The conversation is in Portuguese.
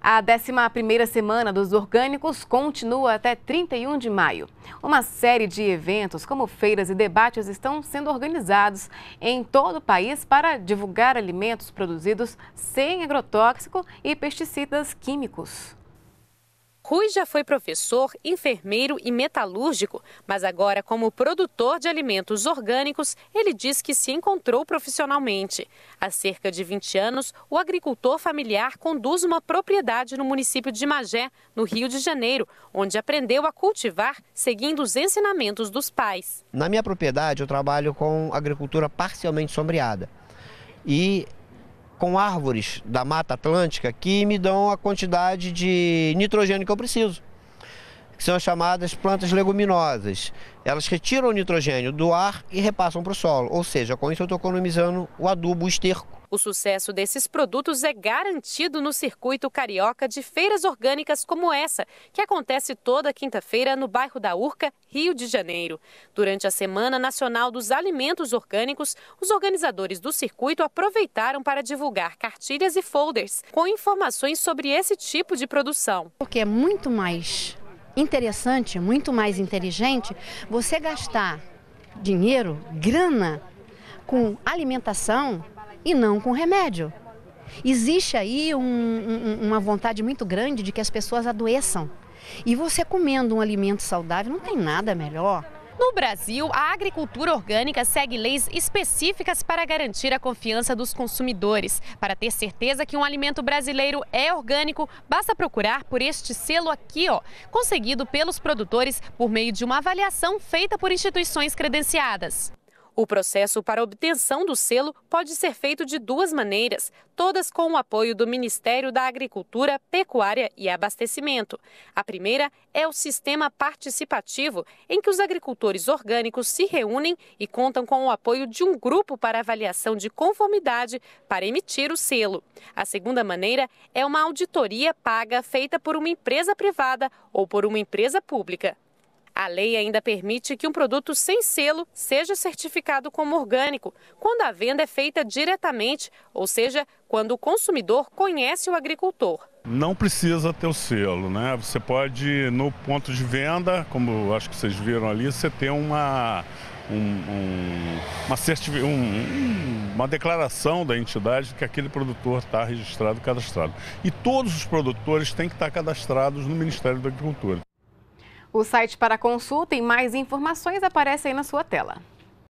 A 11ª Semana dos Orgânicos continua até 31 de maio. Uma série de eventos, como feiras e debates, estão sendo organizados em todo o país para divulgar alimentos produzidos sem agrotóxico e pesticidas químicos. Rui já foi professor, enfermeiro e metalúrgico, mas agora, como produtor de alimentos orgânicos, ele diz que se encontrou profissionalmente. Há cerca de 20 anos, o agricultor familiar conduz uma propriedade no município de Magé, no Rio de Janeiro, onde aprendeu a cultivar seguindo os ensinamentos dos pais. Na minha propriedade, eu trabalho com agricultura parcialmente sombreada. E com árvores da Mata Atlântica que me dão a quantidade de nitrogênio que eu preciso são chamadas plantas leguminosas. Elas retiram o nitrogênio do ar e repassam para o solo, ou seja, com isso eu estou economizando o adubo, o esterco. O sucesso desses produtos é garantido no circuito carioca de feiras orgânicas como essa, que acontece toda quinta-feira no bairro da Urca, Rio de Janeiro. Durante a Semana Nacional dos Alimentos Orgânicos, os organizadores do circuito aproveitaram para divulgar cartilhas e folders com informações sobre esse tipo de produção. Porque é muito mais interessante, muito mais inteligente, você gastar dinheiro, grana, com alimentação e não com remédio. Existe aí um, um, uma vontade muito grande de que as pessoas adoeçam. E você comendo um alimento saudável, não tem nada melhor no Brasil, a agricultura orgânica segue leis específicas para garantir a confiança dos consumidores. Para ter certeza que um alimento brasileiro é orgânico, basta procurar por este selo aqui, ó, conseguido pelos produtores por meio de uma avaliação feita por instituições credenciadas. O processo para obtenção do selo pode ser feito de duas maneiras, todas com o apoio do Ministério da Agricultura, Pecuária e Abastecimento. A primeira é o sistema participativo, em que os agricultores orgânicos se reúnem e contam com o apoio de um grupo para avaliação de conformidade para emitir o selo. A segunda maneira é uma auditoria paga feita por uma empresa privada ou por uma empresa pública. A lei ainda permite que um produto sem selo seja certificado como orgânico quando a venda é feita diretamente, ou seja, quando o consumidor conhece o agricultor. Não precisa ter o selo, né? Você pode, no ponto de venda, como acho que vocês viram ali, você tem uma, um, um, uma, um, uma, declaração da entidade que aquele produtor está registrado, cadastrado. E todos os produtores têm que estar cadastrados no Ministério da Agricultura. O site para consulta e mais informações aparece aí na sua tela.